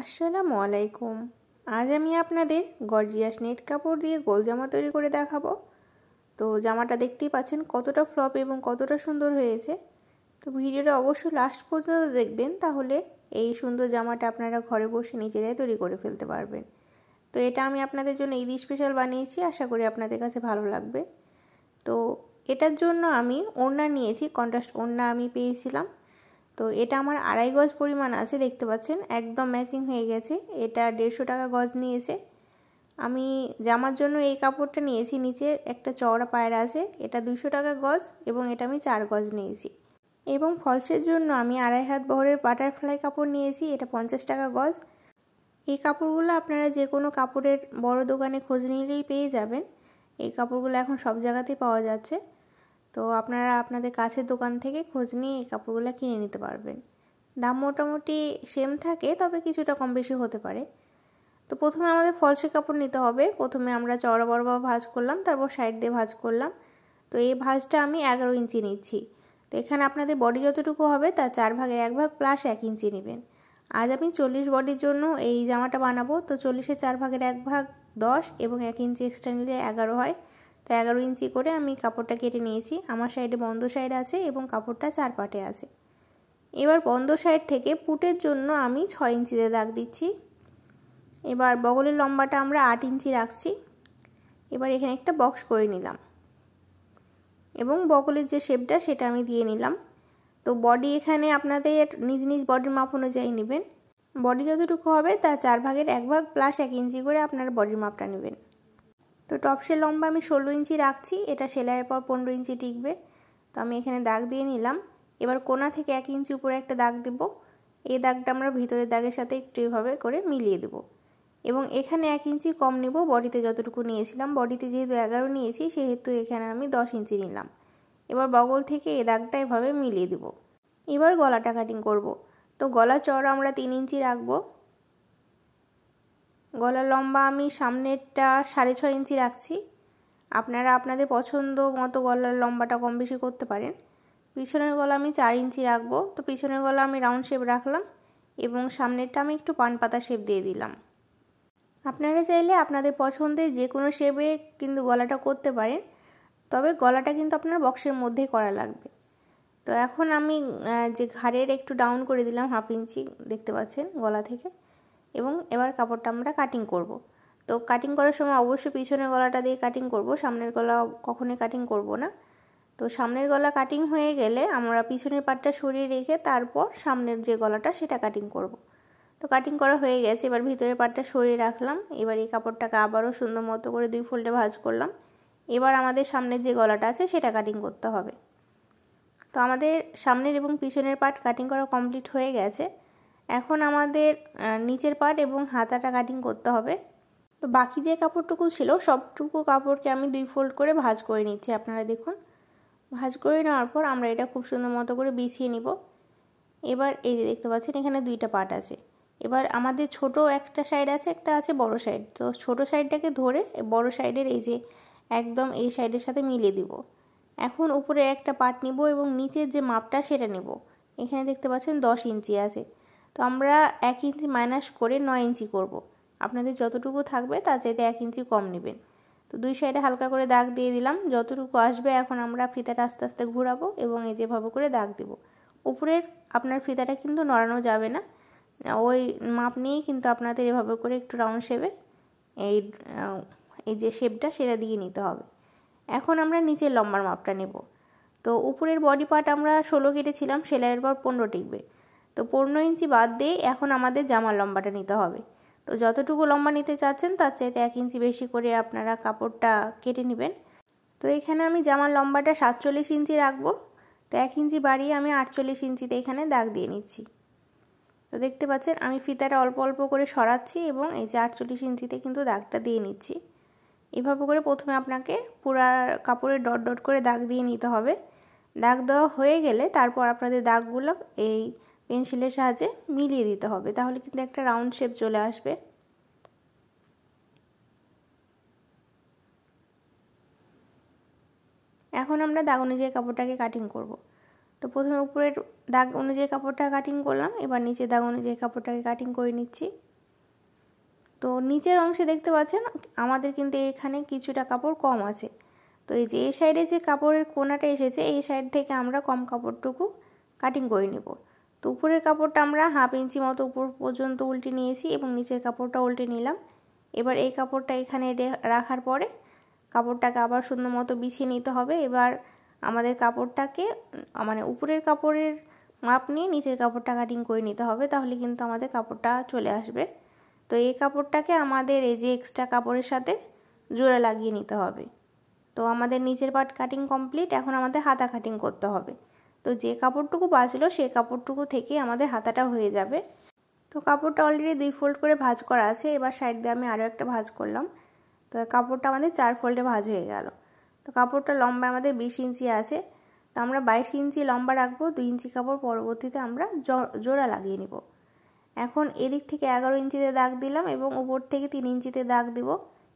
আসসালামু আলাইকুম আজ আমি আপনাদের গর্জিয়াস নেট কাপড় দিয়ে গোল জামা তৈরি করে দেখাবো তো জামাটা দেখতেই পাচ্ছেন কতটা ফ্লপ এবং কতটা সুন্দর হয়েছে তো ভিডিওটা অবশ্যই লাস্ট পর্যন্ত দেখবেন তাহলে এই সুন্দর জামাটা আপনারা ঘরে বসে নিজেরাই তৈরি করে ফেলতে পারবেন তো এটা আমি আপনাদের জন্য ঈদ স্পেশাল বানিয়েছি আশা করি আপনাদের কাছে ভালো লাগবে তো এটার জন্য আমি ওড়না নিয়েছি কন্ট্রাস্ট ওড়না আমি পেয়েছিলাম তো এটা আমার আড়াই গজ পরিমাণ আছে দেখতে পাচ্ছেন একদম ম্যাচিং হয়ে গেছে এটা দেড়শো টাকা গজ নিয়েছে আমি জামার জন্য এই কাপড়টা নিয়েছি নিচে একটা চওড়া পায়রা আছে এটা দুশো টাকা গজ এবং এটা আমি চার গজ নিয়েছি এবং ফলসের জন্য আমি আড়াই হাত বহরের বাটারফ্লাই কাপড় নিয়েছি এটা পঞ্চাশ টাকা গজ এই কাপড়গুলো আপনারা যে কোনো কাপড়ের বড় দোকানে খোঁজ নিলেই পেয়ে যাবেন এই কাপড়গুলো এখন সব জায়গাতেই পাওয়া যাচ্ছে তো আপনারা আপনাদের কাছের দোকান থেকে খোঁজ নিয়ে এই কাপড়গুলো কিনে নিতে পারবেন দাম মোটামুটি সেম থাকে তবে কিছুটা কম বেশি হতে পারে তো প্রথমে আমাদের ফলসে কাপড় নিতে হবে প্রথমে আমরা চওড়া বড়বা ভাজ করলাম তারপর সাইড দিয়ে ভাজ করলাম তো এই ভাজটা আমি এগারো ইঞ্চি নিচ্ছি তো এখানে আপনাদের বডি যতটুকু হবে তার চার ভাগের এক ভাগ প্লাস এক ইঞ্চি নেবেন আজ আমি চল্লিশ বডির জন্য এই জামাটা বানাবো তো চল্লিশে চার ভাগের এক ভাগ দশ এবং এক ইঞ্চি এক্সট্রা নিলে এগারো হয় তো এগারো ইঞ্চি করে আমি কাপড়টা কেটে নিয়েছি আমার সাইডে বন্ধ সাইড আছে এবং কাপড়টা চার পাটে আছে এবার বন্ধ সাইড থেকে পুটের জন্য আমি ছয় ইঞ্চিতে দাগ দিচ্ছি এবার বগলের লম্বাটা আমরা আট ইঞ্চি রাখছি এবার এখানে একটা বক্স করে নিলাম এবং বগলের যে শেপটা সেটা আমি দিয়ে নিলাম তো বডি এখানে আপনাদের নিজ নিজ বডির মাপ অনুযায়ী নেবেন বডি যতটুকু হবে তা চার ভাগের এক ভাগ প্লাস এক ইঞ্চি করে আপনার বডির মাপটা নেবেন তো টপসের লম্বা আমি ষোলো ইঞ্চি রাখছি এটা সেলাইয়ের পর পনেরো ইঞ্চি টিকবে তো আমি এখানে দাগ দিয়ে নিলাম এবার কোনা থেকে এক ইঞ্চি উপরে একটা দাগ দেবো এই দাগটা আমরা ভিতরের দাগের সাথে একটু এভাবে করে মিলিয়ে দেব এবং এখানে এক ইঞ্চি কম নেব বডিতে যতটুকু নিয়েছিলাম বডিতে যেহেতু এগারো নিয়েছি সেহেতু এখানে আমি দশ ইঞ্চি নিলাম এবার বগল থেকে এ দাগটা এভাবে মিলিয়ে দেবো এবার গলাটা কাটিং করব তো গলা চড় আমরা তিন ইঞ্চি রাখবো গলা লম্বা আমি সামনেরটা সাড়ে ছয় ইঞ্চি রাখছি আপনারা আপনাদের পছন্দ মতো গলার লম্বাটা কম বেশি করতে পারেন পিছনের গলা আমি চার ইঞ্চি রাখবো তো পিছনের গলা আমি রাউন্ড শেপ রাখলাম এবং সামনেরটা আমি একটু পান পাতা শেপ দিয়ে দিলাম আপনারা চাইলে আপনাদের পছন্দের যে কোনো শেপে কিন্তু গলাটা করতে পারেন তবে গলাটা কিন্তু আপনার বক্সের মধ্যেই করা লাগবে তো এখন আমি যে ঘাড়ের একটু ডাউন করে দিলাম হাফ ইঞ্চি দেখতে পাচ্ছেন গলা থেকে এবং এবার কাপড়টা আমরা কাটিং করব। তো কাটিং করার সময় অবশ্যই পিছনের গলাটা দিয়ে কাটিং করব সামনের গলা কখনোই কাটিং করব না তো সামনের গলা কাটিং হয়ে গেলে আমরা পিছনের পাটটা সরিয়ে রেখে তারপর সামনের যে গলাটা সেটা কাটিং করব। তো কাটিং করা হয়ে গেছে এবার ভিতরের পাটটা সরিয়ে রাখলাম এবার এই কাপড়টাকে আবারও সুন্দর মতো করে দুই ফোল্ডে ভাজ করলাম এবার আমাদের সামনের যে গলাটা আছে সেটা কাটিং করতে হবে তো আমাদের সামনের এবং পিছনের পাট কাটিং করা কমপ্লিট হয়ে গেছে এখন আমাদের নিচের পাট এবং হাতাটা কাটিং করতে হবে তো বাকি যে কাপড়টুকু ছিল সবটুকু কাপড়কে আমি দুই ফোল্ড করে ভাজ করে নিচ্ছি আপনারা দেখুন ভাজ করে নেওয়ার পর আমরা এটা খুব সুন্দর মতো করে বিছিয়ে নিব এবার এই যে দেখতে পাচ্ছেন এখানে দুইটা পাট আছে এবার আমাদের ছোট একটা সাইড আছে একটা আছে বড় সাইড তো ছোট সাইডটাকে ধরে বড় সাইডের এই যে একদম এই সাইডের সাথে মিলিয়ে দিব এখন উপরে একটা পাট নিব এবং নিচের যে মাপটা সেটা নেব এখানে দেখতে পাচ্ছেন দশ ইঞ্চি আছে তো আমরা এক ইঞ্চি মাইনাস করে নয় ইঞ্চি করব। আপনাদের যতটুকু থাকবে তার চাইতে এক ইঞ্চি কম নেবেন তো দুই সাইডে হালকা করে দাগ দিয়ে দিলাম যতটুকু আসবে এখন আমরা ফিতাটা আস্তে আস্তে ঘুরাবো এবং এই যেভাবে করে দাগ দেবো উপরের আপনার ফিতাটা কিন্তু নড়ানো যাবে না ওই মাপ নিয়েই কিন্তু আপনাদের এভাবে করে একটু রাউন্ড শেপে এই এই যে শেপটা সেটা দিয়ে নিতে হবে এখন আমরা নিচের লম্বার মাপটা নেব তো উপরের বডি পার্ট আমরা ষোলো কেটেছিলাম সেলাইয়ের পর পনেরো টিকবে তো পনেরো ইঞ্চি বাদ দিয়ে এখন আমাদের জামার লম্বাটা নিতে হবে তো যতটুকু লম্বা নিতে চাচ্ছেন তার চাইতে এক ইঞ্চি বেশি করে আপনারা কাপড়টা কেটে নেবেন তো এখানে আমি জামার লম্বাটা সাতচল্লিশ ইঞ্চি রাখবো তো এক ইঞ্চি বাড়িয়ে আমি আটচল্লিশ ইঞ্চিতে এখানে দাগ দিয়ে নিচ্ছি তো দেখতে পাচ্ছেন আমি ফিতাটা অল্প অল্প করে সরাচ্ছি এবং এই যে আটচল্লিশ ইঞ্চিতে কিন্তু দাগটা দিয়ে নিচ্ছি এভাবে করে প্রথমে আপনাকে পুরা কাপড়ে ডট ডট করে দাগ দিয়ে নিতে হবে দাগ দেওয়া হয়ে গেলে তারপর আপনাদের দাগগুলো এই পেন্সিলের সাহায্যে মিলিয়ে দিতে হবে তাহলে কিন্তু একটা রাউন্ড শেপ চলে আসবে এখন আমরা দাগ অনুযায়ী কাপড়টাকে কাটিং করব তো প্রথমে উপরের দাগ অনুযায়ী কাপড়টা কাটিং করলাম এবার নিচে দাগ অনুযায়ী কাপড়টাকে কাটিং করে নিচ্ছি তো নিচের অংশে দেখতে পাচ্ছেন আমাদের কিন্তু এখানে কিছুটা কাপড় কম আছে তো এই যে এই সাইডে যে কাপড়ের কোনাটা এসেছে এই সাইড থেকে আমরা কম কাপড়টুকু কাটিং করে নেবো তো উপরের কাপড়টা আমরা হাফ ইঞ্চি মতো উপর পর্যন্ত উল্টে নিয়েছি এবং নিচের কাপড়টা উল্টে নিলাম এবার এই কাপড়টা এখানে রাখার পরে কাপড়টাকে আবার সুন্দর মতো বিছিয়ে নিতে হবে এবার আমাদের কাপড়টাকে মানে উপরের কাপড়ের মাপ নিয়ে নিচের কাপড়টা কাটিং করে নিতে হবে তাহলে কিন্তু আমাদের কাপড়টা চলে আসবে তো এই কাপড়টাকে আমাদের এই যে এক্সট্রা কাপড়ের সাথে জোড়া লাগিয়ে নিতে হবে তো আমাদের নিচের পাট কাটিং কমপ্লিট এখন আমাদের হাতা কাটিং করতে হবে তো যে কাপড়টুকু বাঁচলো সেই কাপড়টুকু থেকে আমাদের হাতাটা হয়ে যাবে তো কাপড়টা অলরেডি দুই ফোল্ড করে ভাজ করা আছে এবার সাইড দিয়ে আমি আরও একটা ভাজ করলাম তো কাপড়টা আমাদের চার ফোল্ডে ভাজ হয়ে গেল তো কাপড়টা লম্বা আমাদের বিশ ইঞ্চি আছে তো আমরা বাইশ ইঞ্চি লম্বা রাখবো দুই ইঞ্চি কাপড় পরবর্তীতে আমরা জোড়া লাগিয়ে নিব এখন এদিক থেকে এগারো ইঞ্চিতে দাগ দিলাম এবং উপর থেকে তিন ইঞ্চিতে দাগ দিব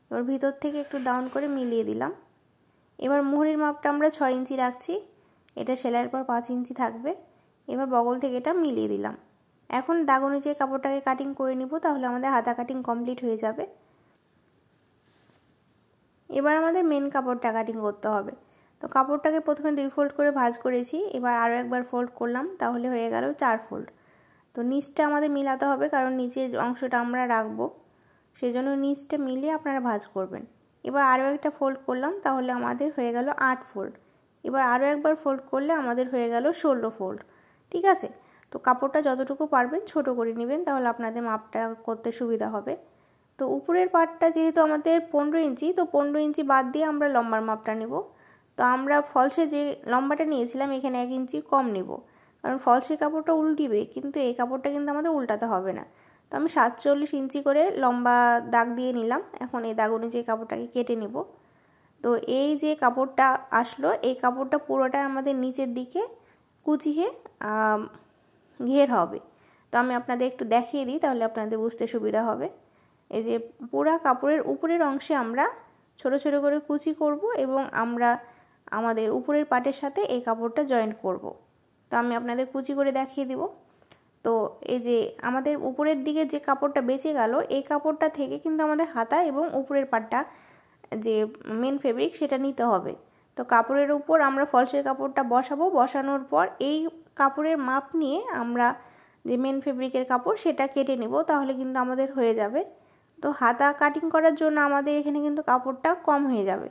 এবার ভিতর থেকে একটু ডাউন করে মিলিয়ে দিলাম এবার মুহুরির মাপটা আমরা ছয় ইঞ্চি রাখছি এটা সেলাইয়ের পর পাঁচ ইঞ্চি থাকবে এবার বগল থেকে এটা মিলিয়ে দিলাম এখন দাগ অনুযায়ী কাপড়টাকে কাটিং করে নিব তাহলে আমাদের হাতা কাটিং কমপ্লিট হয়ে যাবে এবার আমাদের মেন কাপড়টা কাটিং করতে হবে তো কাপড়টাকে প্রথমে দুই ফোল্ড করে ভাজ করেছি এবার আরও একবার ফোল্ড করলাম তাহলে হয়ে গেল চার ফোল্ড তো নিচটা আমাদের মিলাতে হবে কারণ নিচের অংশটা আমরা রাখবো জন্য নিচটা মিলিয়ে আপনারা ভাজ করবেন এবার আরও একটা ফোল্ড করলাম তাহলে আমাদের হয়ে গেল আট ফোল্ড এবার আরও একবার ফোল্ড করলে আমাদের হয়ে গেল ষোলো ফোল্ড ঠিক আছে তো কাপড়টা যতটুকু পারবেন ছোট করে নেবেন তাহলে আপনাদের মাপটা করতে সুবিধা হবে তো উপরের পাটটা যেহেতু আমাদের পনেরো ইঞ্চি তো পনেরো ইঞ্চি বাদ দিয়ে আমরা লম্বার মাপটা নেব তো আমরা ফলসে যে লম্বাটা নিয়েছিলাম এখানে এক ইঞ্চি কম নেব কারণ ফলসে কাপড়টা উল্টিবে কিন্তু এই কাপড়টা কিন্তু আমাদের উল্টাতে হবে না তো আমি সাতচল্লিশ ইঞ্চি করে লম্বা দাগ দিয়ে নিলাম এখন এই দাগ অনুযায়ী কাপড়টাকে কেটে নেবো তো এই যে কাপড়টা আসলো এই কাপড়টা পুরোটা আমাদের নিচের দিকে কুচিয়ে ঘের হবে তো আমি আপনাদের একটু দেখিয়ে দিই তাহলে আপনাদের বুঝতে সুবিধা হবে এই যে পুরা কাপড়ের উপরের অংশে আমরা ছোট ছোট করে কুচি করব এবং আমরা আমাদের উপরের পাটের সাথে এই কাপড়টা জয়েন্ট করব। তো আমি আপনাদের কুচি করে দেখিয়ে দিব তো এই যে আমাদের উপরের দিকে যে কাপড়টা বেঁচে গেল এই কাপড়টা থেকে কিন্তু আমাদের হাতা এবং উপরের পাটটা যে মেন ফেব্রিক সেটা নিতে হবে তো কাপড়ের উপর আমরা ফলসের কাপড়টা বসাবো বসানোর পর এই কাপড়ের মাপ নিয়ে আমরা যে মেন ফেব্রিকের কাপড় সেটা কেটে নেব তাহলে কিন্তু আমাদের হয়ে যাবে তো হাতা কাটিং করার জন্য আমাদের এখানে কিন্তু কাপড়টা কম হয়ে যাবে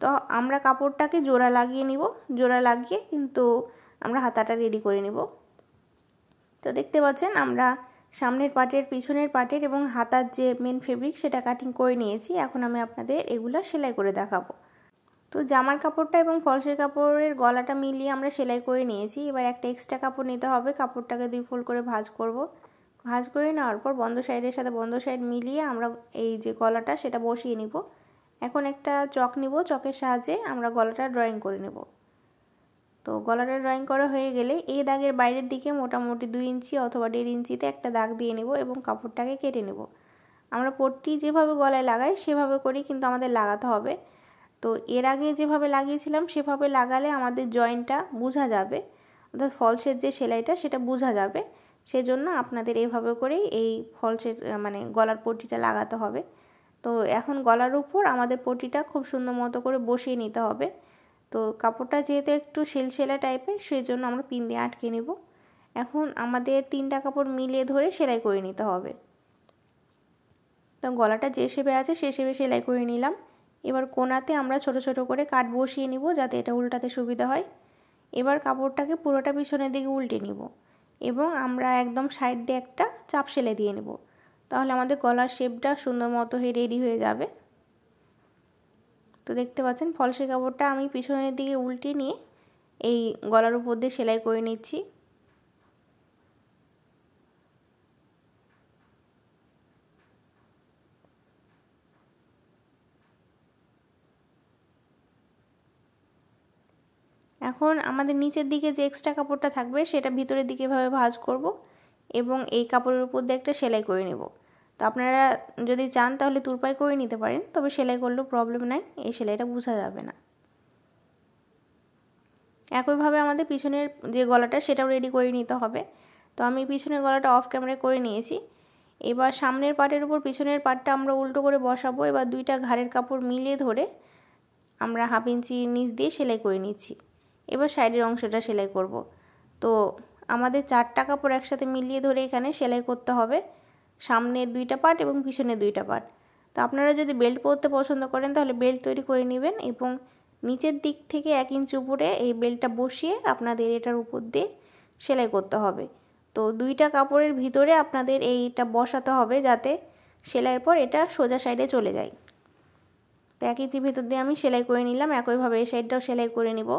তো আমরা কাপড়টাকে জোড়া লাগিয়ে নিব জোড়া লাগিয়ে কিন্তু আমরা হাতাটা রেডি করে নেব তো দেখতে পাচ্ছেন আমরা সামনের পাটের পিছনের পাটের এবং হাতার যে মেন ফেব্রিক সেটা কাটিং করে নিয়েছি এখন আমি আপনাদের এগুলো সেলাই করে দেখাবো তো জামার কাপড়টা এবং ফলসের কাপড়ের গলাটা মিলিয়ে আমরা সেলাই করে নিয়েছি এবার একটা এক্সট্রা কাপড় নিতে হবে কাপড়টাকে দুই ফোল্ড করে ভাঁজ করব ভাঁজ করে নেওয়ার পর বন্ধ সাইডের সাথে বন্ধ সাইড মিলিয়ে আমরা এই যে গলাটা সেটা বসিয়ে নিব এখন একটা চক নিব চকের সাহায্যে আমরা গলাটা ড্রয়িং করে নেবো তো গলাটা ড্রয়িং করা হয়ে গেলে এই দাগের বাইরের দিকে মোটামুটি দুই ইঞ্চি অথবা দেড় ইঞ্চিতে একটা দাগ দিয়ে নেব এবং কাপড়টাকে কেটে নেব আমরা পট্টি যেভাবে গলায় লাগাই সেভাবে করেই কিন্তু আমাদের লাগাতে হবে তো এর আগে যেভাবে লাগিয়েছিলাম সেভাবে লাগালে আমাদের জয়েন্টটা বোঝা যাবে অর্থাৎ ফলসের যে সেলাইটা সেটা বোঝা যাবে সেজন্য আপনাদের এভাবে করেই এই ফলসের মানে গলার পট্টিটা লাগাতে হবে তো এখন গলার উপর আমাদের পটিটা খুব সুন্দর মতো করে বসিয়ে নিতে হবে তো কাপড়টা যেহেতু একটু সেলসেলা টাইপের সেই জন্য আমরা পিন দিয়ে আটকে নেব এখন আমাদের তিনটা কাপড় মিলিয়ে ধরে সেলাই করে নিতে হবে তো গলাটা যে শেপে আছে সে শেপে সেলাই করে নিলাম এবার কোনাতে আমরা ছোট ছোট করে কাট বসিয়ে নিব যাতে এটা উল্টাতে সুবিধা হয় এবার কাপড়টাকে পুরোটা পিছনের দিকে উল্টে নিব এবং আমরা একদম সাইড দিয়ে একটা চাপ সেলাই দিয়ে নেব তাহলে আমাদের গলার শেপটা সুন্দর মতো হয়ে রেডি হয়ে যাবে তো দেখতে পাচ্ছেন ফলসে কাপড়টা আমি পিছনের দিকে উল্টে নিয়ে এই গলার উপর দিয়ে সেলাই করে নিচ্ছি এখন আমাদের নিচের দিকে যে এক্সট্রা কাপড়টা থাকবে সেটা ভিতরের দিকে এভাবে ভাঁজ করব এবং এই কাপড়ের উপর দিয়ে একটা সেলাই করে নেবো তো আপনারা যদি চান তাহলে তুরপাই করে নিতে পারেন তবে সেলাই করলেও প্রবলেম নাই এই সেলাইটা বোঝা যাবে না একইভাবে আমাদের পিছনের যে গলাটা সেটাও রেডি করে নিতে হবে তো আমি পিছনের গলাটা অফ ক্যামেরায় করে নিয়েছি এবার সামনের পাটের উপর পিছনের পাটটা আমরা উল্টো করে বসাবো এবার দুইটা ঘাড়ের কাপড় মিলিয়ে ধরে আমরা হাফ ইঞ্চি নিচ দিয়ে সেলাই করে নিচ্ছি এবার সাইডের অংশটা সেলাই করব তো আমাদের চারটা কাপড় একসাথে মিলিয়ে ধরে এখানে সেলাই করতে হবে সামনের দুইটা পার্ট এবং পিছনের দুইটা পার্ট তো আপনারা যদি বেল্ট পরতে পছন্দ করেন তাহলে বেল্ট তৈরি করে নেবেন এবং নিচের দিক থেকে এক ইঞ্চ উপরে এই বেল্টটা বসিয়ে আপনাদের এটার উপর দিয়ে সেলাই করতে হবে তো দুইটা কাপড়ের ভিতরে আপনাদের এইটা বসাতে হবে যাতে সেলাইয়ের পর এটা সোজা সাইডে চলে যায় তো এক ইঞ্চি ভিতর দিয়ে আমি সেলাই করে নিলাম একইভাবে এই সাইডটাও সেলাই করে নিব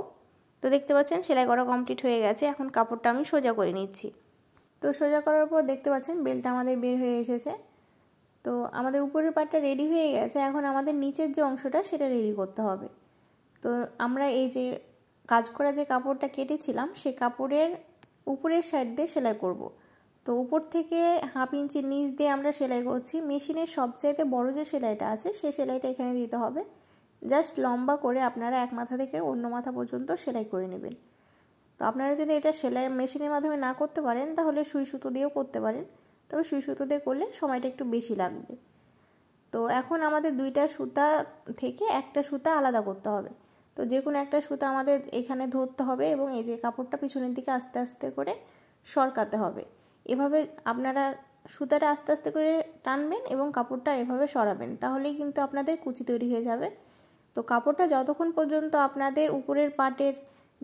তো দেখতে পাচ্ছেন সেলাই করা কমপ্লিট হয়ে গেছে এখন কাপড়টা আমি সোজা করে নিচ্ছি তো সোজা করার পর দেখতে পাচ্ছেন বেলটা আমাদের বের হয়ে এসেছে তো আমাদের উপরের পাটটা রেডি হয়ে গেছে এখন আমাদের নিচের যে অংশটা সেটা রেডি করতে হবে তো আমরা এই যে কাজ করা যে কাপড়টা কেটেছিলাম সে কাপড়ের উপরের সাইড দিয়ে সেলাই করব। তো উপর থেকে হাফ ইঞ্চি নিচ দিয়ে আমরা সেলাই করছি মেশিনের সবচাইতে বড় যে সেলাইটা আছে সে সেলাইটা এখানে দিতে হবে জাস্ট লম্বা করে আপনারা এক মাথা থেকে অন্য মাথা পর্যন্ত সেলাই করে নেবেন তো আপনারা যদি এটা সেলাই মেশিনের মাধ্যমে না করতে পারেন তাহলে সুই সুতো দিয়েও করতে পারেন তবে সুই সুতো দিয়ে করলে সময়টা একটু বেশি লাগবে তো এখন আমাদের দুইটা সুতা থেকে একটা সুতা আলাদা করতে হবে তো যে কোনো একটা সুতা আমাদের এখানে ধরতে হবে এবং এই যে কাপড়টা পিছনের দিকে আস্তে আস্তে করে সরকাতে হবে এভাবে আপনারা সুতাটা আস্তে আস্তে করে টানবেন এবং কাপড়টা এভাবে সরাবেন তাহলেই কিন্তু আপনাদের কুচি তৈরি হয়ে যাবে তো কাপড়টা যতক্ষণ পর্যন্ত আপনাদের উপরের পাটের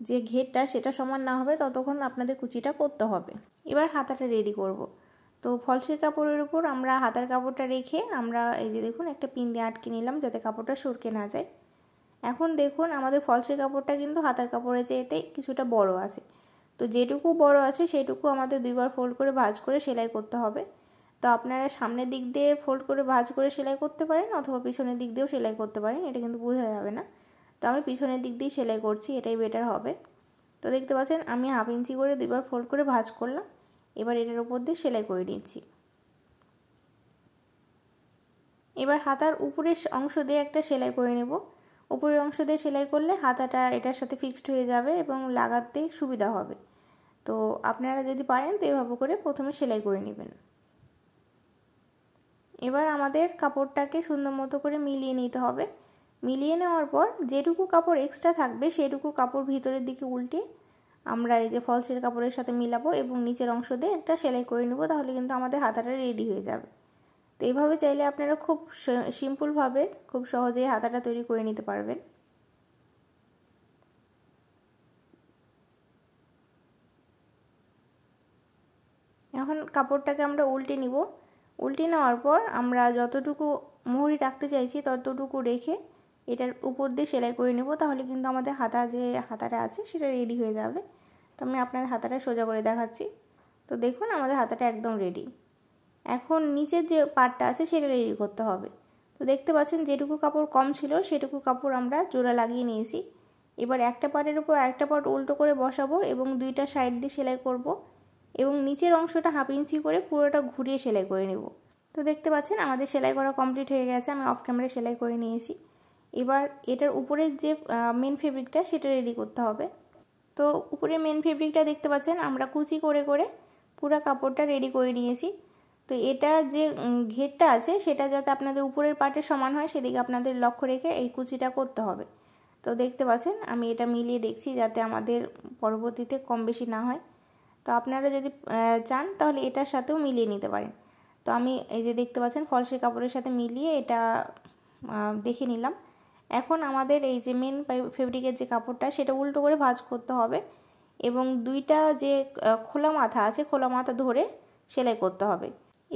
যে ঘেরটা সেটা সমান না হবে ততক্ষণ আপনাদের কুচিটা করতে হবে এবার হাতাটা রেডি করব। তো ফলসের কাপড়ের উপর আমরা হাতার কাপড়টা রেখে আমরা এই যে দেখুন একটা পিন দিয়ে আটকে নিলাম যাতে কাপড়টা সরকে না যায় এখন দেখুন আমাদের ফলসের কাপড়টা কিন্তু হাতার কাপড়ে যেতে কিছুটা বড় আছে তো যেটুকু বড় আছে সেটুকু আমাদের দুইবার ফোল্ড করে ভাজ করে সেলাই করতে হবে তো আপনারা সামনের দিক দিয়ে ফোল্ড করে ভাজ করে সেলাই করতে পারেন অথবা পিছনের দিক দিয়েও সেলাই করতে পারেন এটা কিন্তু বোঝা যাবে না তো আমি পিছনের দিক দিয়ে সেলাই করছি এটাই বেটার হবে তো দেখতে পাচ্ছেন আমি হাফ ইঞ্চি করে দুইবার ফোল্ড করে ভাজ করলাম এবার এটার উপর দিয়ে সেলাই করে নিচ্ছি এবার হাতার উপরের অংশ দিয়ে একটা সেলাই করে নেব উপরের অংশ দিয়ে সেলাই করলে হাতাটা এটার সাথে ফিক্সড হয়ে যাবে এবং লাগাতে সুবিধা হবে তো আপনারা যদি পারেন তো এভাবে করে প্রথমে সেলাই করে নেবেন এবার আমাদের কাপড়টাকে সুন্দর মতো করে মিলিয়ে নিতে হবে মিলিয়ে নেওয়ার পর যেটুকু কাপড় এক্সট্রা থাকবে সেটুকু কাপড় ভিতরের দিকে উল্টে আমরা এই যে ফলসের কাপড়ের সাথে মিলাবো এবং নিচের অংশ দিয়ে একটা সেলাই করে নেবো তাহলে কিন্তু আমাদের হাতাটা রেডি হয়ে যাবে তো এইভাবে চাইলে আপনারা খুব সিম্পলভাবে খুব সহজেই হাতাটা তৈরি করে নিতে পারবেন এখন কাপড়টাকে আমরা উল্টে নিব উল্টে নেওয়ার পর আমরা যতটুকু মুহুরি রাখতে চাইছি ততটুকু রেখে এটার উপর দিয়ে সেলাই করে নেব তাহলে কিন্তু আমাদের হাতা যে হাতাটা আছে সেটা রেডি হয়ে যাবে তো আমি আপনাদের হাতাটা সোজা করে দেখাচ্ছি তো দেখুন আমাদের হাতাটা একদম রেডি এখন নিচের যে পার্টটা আছে সেটা রেডি করতে হবে তো দেখতে পাচ্ছেন যেটুকু কাপড় কম ছিল সেটুকু কাপড় আমরা জোড়া লাগিয়ে নিয়েছি এবার একটা পার্টের উপর একটা পার্ট উল্টো করে বসাবো এবং দুইটা সাইড দিয়ে সেলাই করব এবং নিচের অংশটা হাফ ইঞ্চি করে পুরোটা ঘুরিয়ে সেলাই করে নেব তো দেখতে পাচ্ছেন আমাদের সেলাই করা কমপ্লিট হয়ে গেছে আমি অফ ক্যামেরা সেলাই করে নিয়েছি এবার এটার উপরের যে মেন ফেব্রিকটা সেটা রেডি করতে হবে তো উপরে মেন ফেব্রিকটা দেখতে পাচ্ছেন আমরা কুচি করে করে পুরা কাপড়টা রেডি করে নিয়েছি তো এটা যে ঘেরটা আছে সেটা যাতে আপনাদের উপরের পার্টে সমান হয় সেদিকে আপনাদের লক্ষ্য রেখে এই কুচিটা করতে হবে তো দেখতে পাচ্ছেন আমি এটা মিলিয়ে দেখছি যাতে আমাদের পরবর্তীতে কম বেশি না হয় তো আপনারা যদি চান তাহলে এটার সাথেও মিলিয়ে নিতে পারেন তো আমি এই যে দেখতে পাচ্ছেন ফলসের কাপড়ের সাথে মিলিয়ে এটা দেখে নিলাম এখন আমাদের এই যে মেন ফেব্রিকের যে কাপড়টা সেটা উল্টো করে ভাঁজ করতে হবে এবং দুইটা যে খোলা মাথা আছে খোলা মাথা ধরে সেলাই করতে হবে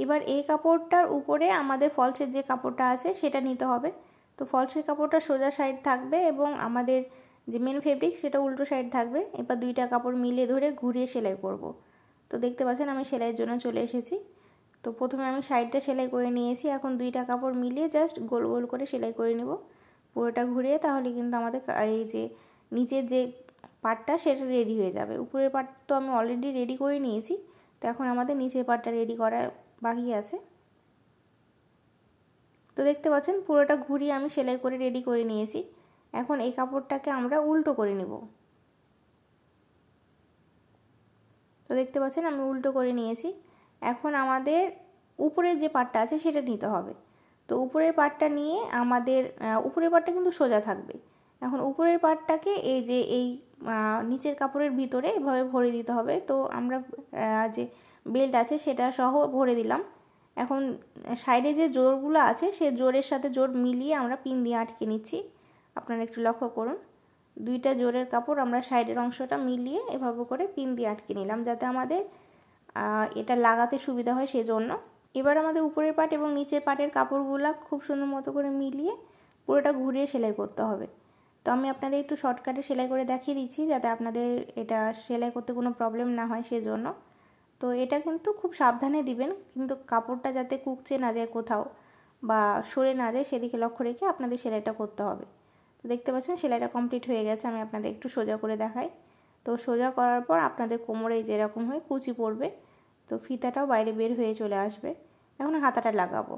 এবার এই কাপড়টার উপরে আমাদের ফলসের যে কাপড়টা আছে সেটা নিতে হবে তো ফলসের কাপড়টা সোজা সাইড থাকবে এবং আমাদের যে মেন ফেব্রিক সেটা উল্টো সাইড থাকবে এবার দুইটা কাপড় মিলে ধরে ঘুরিয়ে সেলাই করব। তো দেখতে পাচ্ছেন আমি সেলাইয়ের জন্য চলে এসেছি তো প্রথমে আমি সাইডটা সেলাই করে নিয়েছি এখন দুইটা কাপড় মিলিয়ে জাস্ট গোল গোল করে সেলাই করে নেব পুরোটা ঘুরিয়ে তাহলে কিন্তু আমাদের এই যে নিচের যে পাটটা সেটা রেডি হয়ে যাবে উপরের পাট তো আমি অলরেডি রেডি করে নিয়েছি তো এখন আমাদের নিচের পাটটা রেডি করার বাকি আছে তো দেখতে পাচ্ছেন পুরোটা ঘুরিয়ে আমি সেলাই করে রেডি করে নিয়েছি এখন এই কাপড়টাকে আমরা উল্টো করে নেব তো দেখতে পাচ্ছেন আমি উল্টো করে নিয়েছি এখন আমাদের উপরের যে পাটটা আছে সেটা নিতে হবে তো উপরের পাটটা নিয়ে আমাদের উপরের পাটটা কিন্তু সোজা থাকবে এখন উপরের পাটটাকে এই যে এই নিচের কাপড়ের ভিতরে এভাবে ভরে দিতে হবে তো আমরা যে বেল্ট আছে সেটা সহ ভরে দিলাম এখন সাইডে যে জোরগুলো আছে সে জোরের সাথে জোর মিলিয়ে আমরা পিন দিয়ে আটকে নিচ্ছি আপনারা একটু লক্ষ্য করুন দুইটা জোরের কাপড় আমরা সাইডের অংশটা মিলিয়ে এভাবে করে পিন দিয়ে আটকে নিলাম যাতে আমাদের এটা লাগাতে সুবিধা হয় সেজন্য এবার আমাদের উপরের পাট এবং নিচের পাটের কাপড়গুলো খুব সুন্দর মতো করে মিলিয়ে পুরোটা ঘুরিয়ে সেলাই করতে হবে তো আমি আপনাদের একটু শর্টকাটে সেলাই করে দেখিয়ে দিচ্ছি যাতে আপনাদের এটা সেলাই করতে কোনো প্রবলেম না হয় সেজন্য তো এটা কিন্তু খুব সাবধানে দিবেন কিন্তু কাপড়টা যাতে কুকচে না যায় কোথাও বা সরে না যায় সেদিকে লক্ষ্য রেখে আপনাদের সেলাইটা করতে হবে তো দেখতে পাচ্ছেন সেলাইটা কমপ্লিট হয়ে গেছে আমি আপনাদের একটু সোজা করে দেখাই তো সোজা করার পর আপনাদের কোমরে যেরকম হয় কুচি পড়বে তো ফিতাটাও বাইরে বের হয়ে চলে আসবে এখন হাতাটা লাগাবো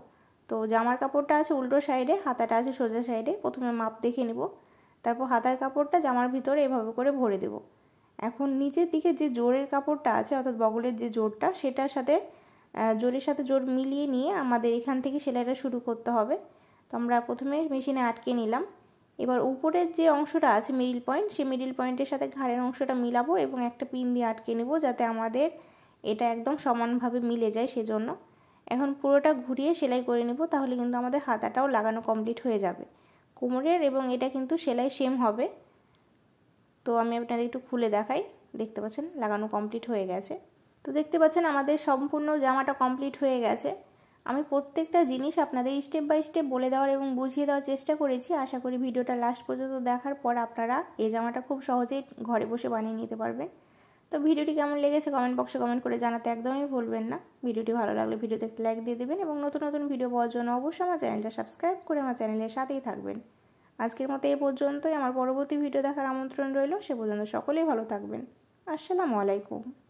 তো জামার কাপড়টা আছে উল্টো সাইডে হাতাটা আছে সোজা সাইডে প্রথমে মাপ দেখে নেব তারপর হাতার কাপড়টা জামার ভিতরে এভাবে করে ভরে দেব এখন নিচের দিকে যে জোরের কাপড়টা আছে অর্থাৎ বগলের যে জোরটা সেটার সাথে জোরের সাথে জোর মিলিয়ে নিয়ে আমাদের এখান থেকে সেলাইটা শুরু করতে হবে তো আমরা প্রথমে মেশিনে আটকে নিলাম এবার উপরের যে অংশটা আছে মিডিল পয়েন্ট সেই মিডিল পয়েন্টের সাথে ঘাড়ের অংশটা মিলাবো এবং একটা পিন দিয়ে আটকে নেব যাতে আমাদের এটা একদম সমানভাবে মিলে যায় সেজন্য এখন পুরোটা ঘুরিয়ে সেলাই করে নেব তাহলে কিন্তু আমাদের হাতাটাও লাগানো কমপ্লিট হয়ে যাবে কোমরের এবং এটা কিন্তু সেলাই সেম হবে তো আমি আপনাদের একটু খুলে দেখাই দেখতে পাচ্ছেন লাগানো কমপ্লিট হয়ে গেছে তো দেখতে পাচ্ছেন আমাদের সম্পূর্ণ জামাটা কমপ্লিট হয়ে গেছে আমি প্রত্যেকটা জিনিস আপনাদের স্টেপ বাই স্টেপ বলে দেওয়ার এবং বুঝিয়ে দেওয়ার চেষ্টা করেছি আশা করি ভিডিওটা লাস্ট পর্যন্ত দেখার পর আপনারা এই জামাটা খুব সহজেই ঘরে বসে বানিয়ে নিতে পারবেন তো ভিডিওটি কেমন লেগেছে কমেন্ট বক্সে কমেন্ট করে জানাতে একদমই ভুলবেন না ভিডিওটি ভালো লাগলে ভিডিওতে একটা লাইক দিয়ে দেবেন এবং নতুন নতুন ভিডিও পাওয়ার জন্য অবশ্যই আমার চ্যানেলটা সাবস্ক্রাইব করে আমার চ্যানেলের সাথেই থাকবেন আজকের মতো এই পর্যন্তই আমার পরবর্তী ভিডিও দেখার আমন্ত্রণ রইল সে পর্যন্ত সকলেই ভালো থাকবেন আসসালামু আলাইকুম